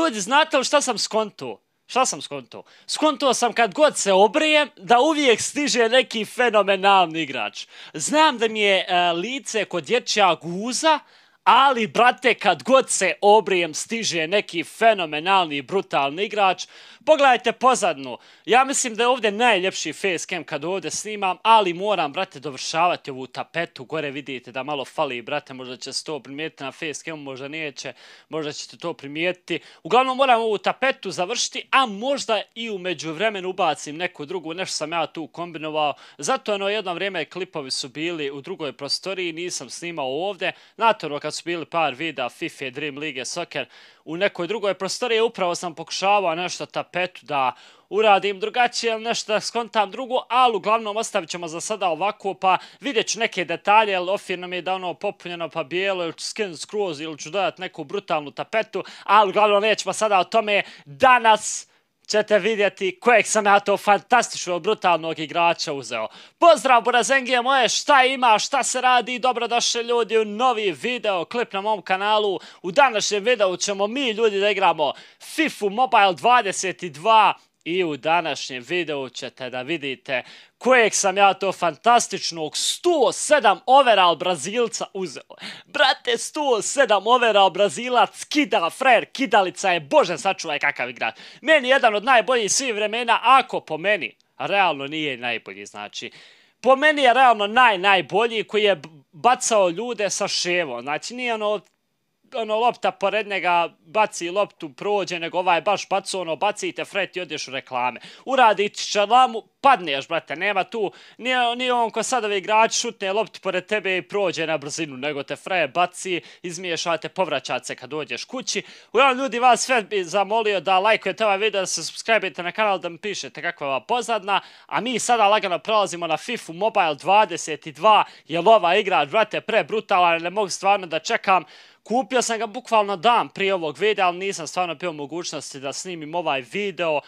Ljudi, znate li šta sam skonto? Šta sam skonto? Skonto sam kad god se obrijem da uvijek stiže neki fenomenalni igrač. Znam da mi je e, lice kod dječja guza, ali brate kad god se obrijem stiže neki fenomenalni brutalni igrač, pogledajte pozadnu. Ja mislim da je ovdje najljepši facecam kad ovdje snimam, ali moram, brate, dovršavati ovu tapetu. Gore vidite da malo fali, brate, možda će se to primijetiti na facecamu, možda neće, možda ćete to primijetiti. Uglavnom moram ovu tapetu završiti, a možda i umeđu vremenu ubacim neku drugu, nešto sam ja tu kombinovao. Zato ono, jedno vrijeme klipovi su bili u drugoj prostoriji, nisam snimao ovdje. Natorno kad su bili par videa FIFA, e, Dream League, Soccer, u nekoj drugoj prostoriji, upravo sam pokušavao nešto tapetu eto da uradim drugačije ili nešto, skontam drugu, ali uglavnom ostavit ćemo za sada ovako, pa vidjet ću neke detalje, ali ofir nam je da ono popunjeno, pa bijelo, ili ću skin skroz, ili ću dodat neku brutalnu tapetu, ali uglavnom nećemo sada o tome danas ćete vidjeti kojeg sam ja to fantastično brutalnog igrača uzeo. Pozdrav Burazengije moje, šta ima, šta se radi, dobrodošli ljudi u novi video klip na mom kanalu. U današnjem videu ćemo mi ljudi da igramo FIFA Mobile 22 i u današnjem videu ćete da vidite kojeg sam ja to fantastičnog 107 overall Brazilca uzeo. Brate, 107 overall Brazilac, kidala frajer, kidalica je, bože sačuvaj kakav igrač. Meni je jedan od najboljih svih vremena, ako po meni, realno nije najbolji, znači, po meni je realno naj, najbolji koji je bacao ljude sa ševo. Znači, nije ono, ono lopta pored njega baci loptu, prođe, nego ovaj baš bacu, ono, bacite fret i odeš u reklame. Uradi čalamu, padneš, brate, nema tu, nije, nije on ko sad ove igrači šutne lopti pored tebe i prođe na brzinu, nego te fraje baci, izmiješate, povraćate se kad dođeš kući. Uglavnom, ljudi, vas sve bi zamolio da lajkujete ovaj video, da se subscribeite na kanal, da mi pišete kakva je ova pozadna, a mi sada lagano prelazimo na FIFA Mobile 22, jer ova igra, brate, pre brutalna, ne mogu stvarno da čekam, Kupio sam ga bukvalno dan prije ovog videa, ali nisam stvarno bio mogućnosti da snimim ovaj video.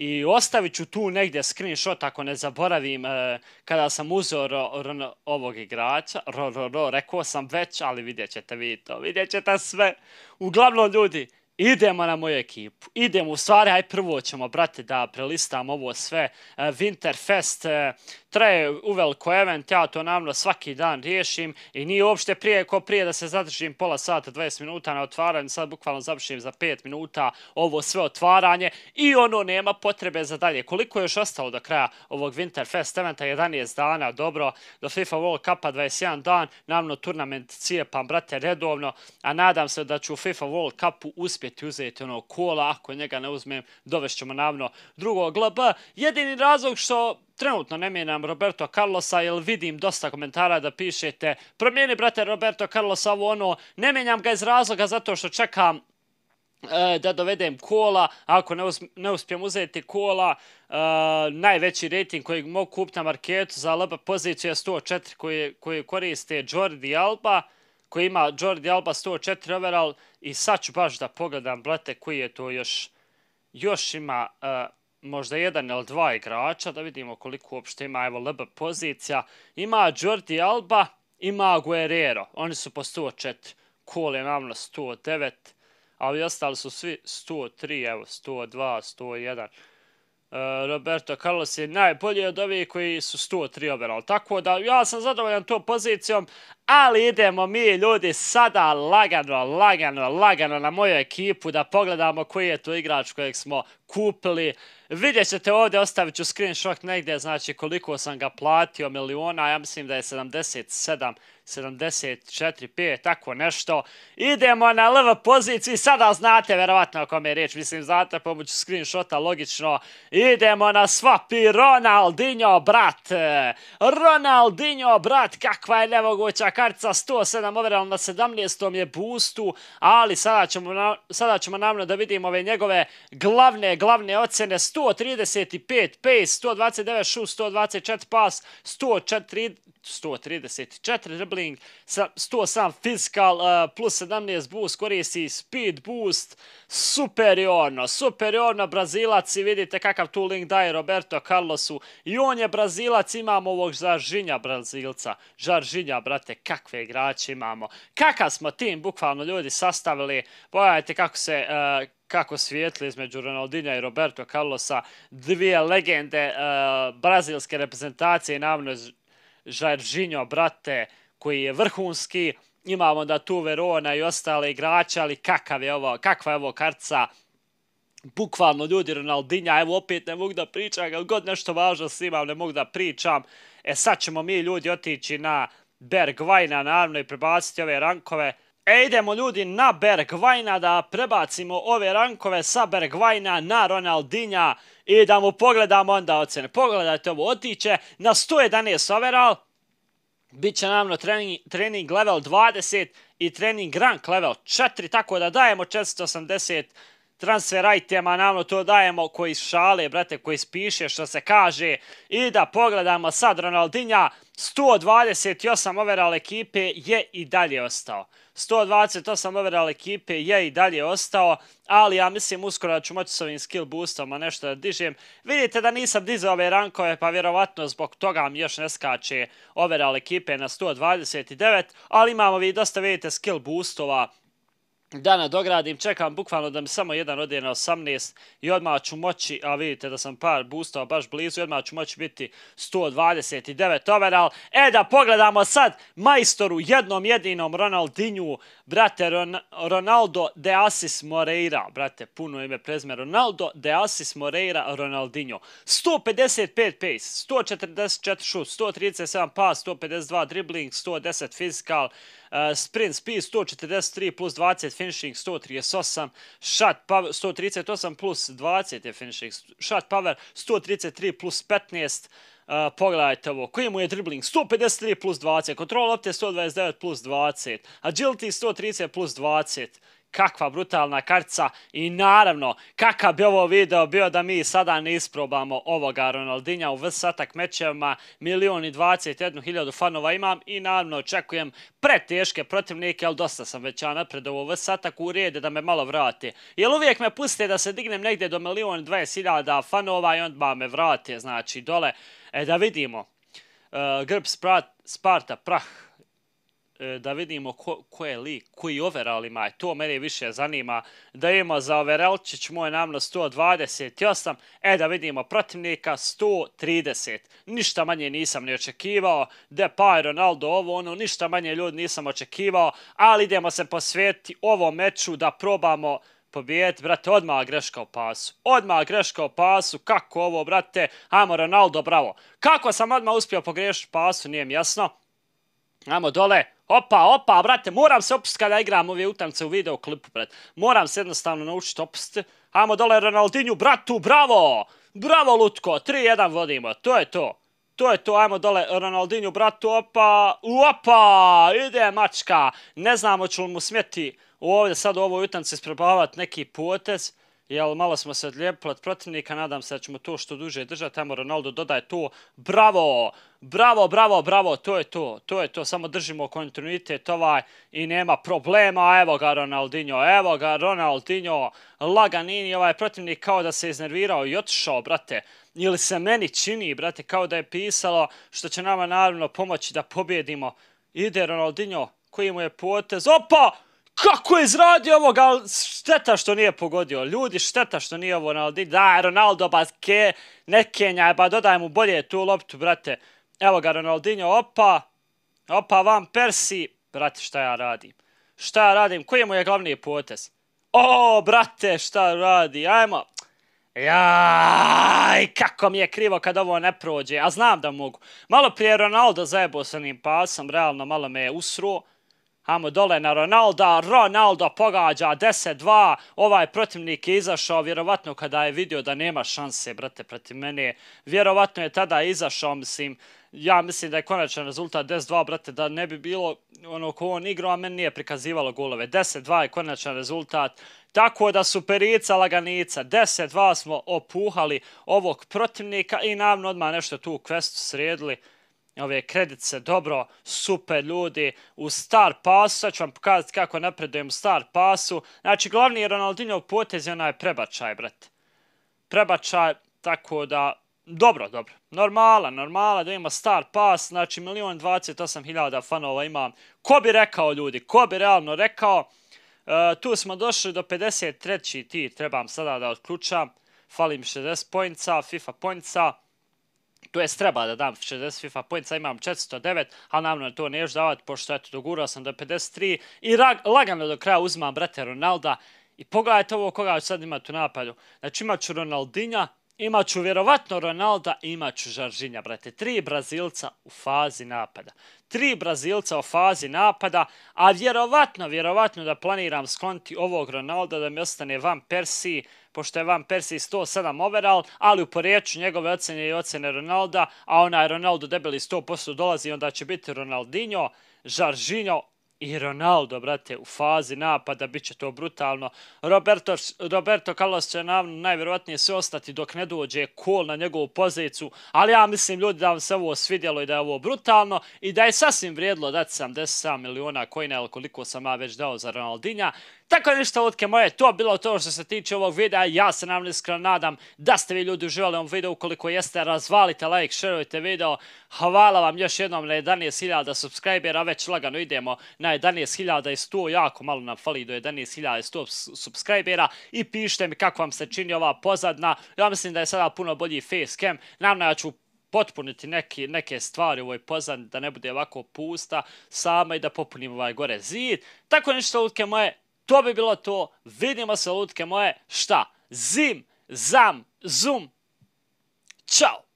I ostavit ću tu negdje screenshot ako ne zaboravim e, kada sam uzeo ro, ro, ro, ovog igrača. Ro, ro, ro, rekao sam već, ali vidjet ćete vi to. Vidjet ćete sve. Uglavnom, ljudi, idemo na moju ekipu. Idemo, u stvari, aj prvo ćemo, brate, da prelistam ovo sve. E, Winterfest, e, traje uveliko event, ja to namno svaki dan riješim i nije uopšte prije ko prije da se zadržim pola sata, 20 minuta na otvaranju, sad bukvalno završim za 5 minuta ovo sve otvaranje i ono nema potrebe za dalje. Koliko je još ostalo do kraja ovog Winterfest eventa, 11 dana, dobro, do FIFA World Cupa 21 dan, namno turnament cijepam, brate, redovno, a nadam se da ću FIFA World Cupu uspjeti uzeti ono kola, ako njega ne uzmem, dovešćemo namno drugog LB. Jedini razlog što trenutno ne menjam Roberto Carlosa, jer vidim dosta komentara da pišete promijeni brate Roberto Carlosa ovo ono, ne mijenjam ga iz razloga zato što čekam e, da dovedem kola, ako ne, uspijem uzeti kola, e, najveći rating koji mogu kupiti na marketu za LB poziciju je 104 koji, koji koriste Jordi Alba, koji ima Jordi Alba 104 overall i sad ću baš da pogledam, brate, koji je to još, još ima e, možda jedan ili dva igrača, da vidimo koliko uopšte ima evo LB pozicija. Ima Jordi Alba, ima Guerrero. Oni su po 104. Kol je namno 109, ali ostali su svi 103, evo 102, 101. E, Roberto Carlos je najbolji od ovih koji su 103 overall. Tako da ja sam zadovoljan tom pozicijom, ali idemo mi ljudi sada lagano, lagano, lagano na moju ekipu da pogledamo koji je to igrač kojeg smo, kupili. Vidjet ćete ovdje, ostavit ću screenshot negdje, znači koliko sam ga platio, miliona, ja mislim da je 77, 74, 5, tako nešto. Idemo na lv poziciji, sada znate vjerovatno o kom je riječ, mislim znate pomoću pa screenshota, logično. Idemo na swapi, Ronaldinho, brat! Ronaldinho, brat, kakva je nevoguća karca, 107 overall na 17. je boostu, ali sada ćemo, sada ćemo namno da vidimo ove njegove glavne glavne ocene 135 pace, 129 shoot, 124 pass, 104, 134 dribbling, 107 physical, uh, plus 17 boost, koristi speed boost, superiorno, superiorno Brazilac i vidite kakav tu link daje Roberto Carlosu i on je Brazilac, imamo ovog Žaržinja Brazilca, Žaržinja, brate, kakve igrače imamo, kakav smo tim bukvalno ljudi sastavili, pogledajte kako se uh, kako svijetli između Ronaldinja i Roberto Carlosa, dvije legende uh, brazilske reprezentacije, namno Žaržinjo, brate, koji je vrhunski, imamo da tu Verona i ostale igrače, ali kakav je ovo, kakva je ovo karca, bukvalno ljudi Ronaldinja, evo opet ne mogu da pričam, ali god nešto važno snimam, ne mogu da pričam, e sad ćemo mi ljudi otići na Bergvajna, naravno, i prebaciti ove rankove, E, idemo ljudi na Bergvajna da prebacimo ove rankove sa Bergvajna na Ronaldinja i da mu pogledamo onda ocene. Pogledajte ovo, otiće na 111 overall, Biće će namno trening, trening level 20 i trening rank level 4, tako da dajemo 480 transfer itema, naravno to dajemo koji šale, brate, koji spiše što se kaže. I da pogledamo sad Ronaldinja, 128 overall ekipe je i dalje ostao. 128 overall ekipe je i dalje ostao, ali ja mislim uskoro da ću moći s ovim skill boostom nešto da dižem. Vidite da nisam dizao ove rankove, pa vjerovatno zbog toga mi još ne skače overall ekipe na 129, ali imamo vi dosta, vidite, skill boostova da dogradim, čekam bukvalno da mi samo jedan ode na 18 i odmah ću moći, a vidite da sam par boostao baš blizu, odmah ću moći biti 129 overall. E da pogledamo sad majstoru, jednom jedinom Ronaldinju, brate Ronaldo de Asis Moreira, brate puno ime prezme, Ronaldo de Asis Moreira Ronaldinho. 155 pace, 144 shoot, 137 pass, 152 dribbling, 110 physical, sprint speed 143 plus 20 finishing 138, shot power 138 plus 20 je finishing, shot power 133 plus 15, Uh, pogledajte ovo, koji mu je dribbling? 153 plus 20, kontrol opte 129 plus 20, agility 130 plus 20 kakva brutalna karca i naravno kakav bi ovo video bio da mi sada ne isprobamo ovoga Ronaldinja u vsatak mečevima, milion i 21 hiljadu fanova imam i naravno očekujem preteške protivnike, ali dosta sam već ja napred ovo vsatak u rede da me malo vrate. Jer uvijek me puste da se dignem negdje do milion i 20 hiljada fanova i onda me vrate, znači dole. E da vidimo, uh, grb Sparta, prah. E, da vidimo ko, ko je lik, koji overall ima. E, to mene više zanima. Da ima za overalčić moj nam na 128. E, da vidimo protivnika 130. Ništa manje nisam ne očekivao. De Depay, Ronaldo, ovo, ono, ništa manje ljudi nisam očekivao. Ali idemo se posvetiti ovom meču da probamo pobijet, brate, odmah greška u pasu. Odmah greška u pasu, kako ovo, brate? Ajmo, Ronaldo, bravo. Kako sam odmah uspio pogrešiti pasu, nije mi jasno. Ajmo dole opa, opa, brate, moram se opustiti kada igram ove utamce u videoklipu, brate. Moram se jednostavno naučiti opustiti. Hajmo dole Ronaldinju, bratu, bravo! Bravo, Lutko, 3-1 vodimo, to je to. To je to, ajmo dole Ronaldinju, bratu, opa, opa, ide mačka. Ne znamo ću li mu smjeti ovdje sad u ovoj utamci isprobavati neki potez. Jel, malo smo se odlijepili od protivnika, nadam se da ćemo to što duže držati. Tamo Ronaldo dodaje to. Bravo! Bravo, bravo, bravo, to je to, to je to. Samo držimo kontinuitet ovaj i nema problema. Evo ga Ronaldinho, evo ga Ronaldinho. Laganini, ovaj protivnik kao da se iznervirao i otišao, brate. Ili se meni čini, brate, kao da je pisalo što će nama naravno pomoći da pobjedimo. Ide Ronaldinho, koji mu je potez. Opa! kako je izradio ovoga, šteta što nije pogodio, ljudi, šteta što nije ovo, naldi, da, Ronaldo, ba, ke, ne Kenja, ba, dodaj mu bolje tu loptu, brate, evo ga, Ronaldinho, opa, opa, van Persi, brate, šta ja radim, šta ja radim, koji je mu glavni potez, o, brate, šta radi, ajmo, Jaj, kako mi je krivo kad ovo ne prođe, a znam da mogu. Malo prije Ronaldo zajebo sa njim pasom, realno malo me je usruo. Amo dole na Ronalda, Ronaldo pogađa 10-2, ovaj protivnik je izašao, vjerovatno kada je vidio da nema šanse, brate, protiv mene, vjerovatno je tada izašao, mislim, ja mislim da je konačan rezultat 10-2, brate, da ne bi bilo ono ko on igrao, a meni nije prikazivalo golove, 10-2 je konačan rezultat, tako da su perica laganica, 10-2 smo opuhali ovog protivnika i navno odmah nešto tu u kvestu sredili, ove kredice, dobro, super ljudi, u star pasu, sad ću vam pokazati kako napredujem u star pasu, znači glavni Ronaldinho potez je onaj prebačaj, brate, prebačaj, tako da, dobro, dobro, normala, normala, da ima star Pass, znači milion 28.000 fanova ima, ko bi rekao ljudi, ko bi realno rekao, e, tu smo došli do 53. ti trebam sada da otključam, falim 60 pojnica, FIFA pojnica, to jest treba da dam 60 FIFA points, a imam 409, a namno to neš davati, pošto eto, dogurao sam do 53 i lagano do kraja uzmam brate Ronalda i pogledajte ovo koga ću sad imati u napadu. Znači imat ću Ronaldinja, Imaću vjerovatno Ronalda, imaću Žaržinja, brate. Tri Brazilca u fazi napada. Tri Brazilca u fazi napada, a vjerovatno, vjerovatno da planiram skonti ovog Ronalda da mi ostane van Persiji, pošto je van Persiji 107 overall, ali u poreću njegove ocene i ocene Ronalda, a onaj Ronaldo debeli 100% dolazi, onda će biti Ronaldinho, Žaržinjo, i Ronaldo, brate, u fazi napada, bit će to brutalno. Roberto, Roberto Carlos će nam najvjerovatnije sve ostati dok ne dođe kol na njegovu pozicu, ali ja mislim ljudi da vam se ovo svidjelo i da je ovo brutalno i da je sasvim vrijedilo dati 77 miliona kojina ili koliko sam ja već dao za Ronaldinja. Tako ništa, lutke moje, to bilo to što se tiče ovog videa. Ja se nam iskreno nadam da ste vi ljudi uživali ovom videu. Ukoliko jeste, razvalite like, shareujte video. Hvala vam još jednom na 11.000 subscribera. Već lagano idemo na 11.000 i 100. Jako malo nam fali do 11.000 i 100 subscribera. I pišite mi kako vam se čini ova pozadna. Ja mislim da je sada puno bolji facecam. Naravno, ja ću potpuniti neke stvari u ovoj pozadni da ne bude ovako pusta sama i da popunim ovaj gore zid. Tako ništa, lutke moje, to bi bilo to. Vidimo se, lutke moje. Šta? Zim, zam, zum. Ćao!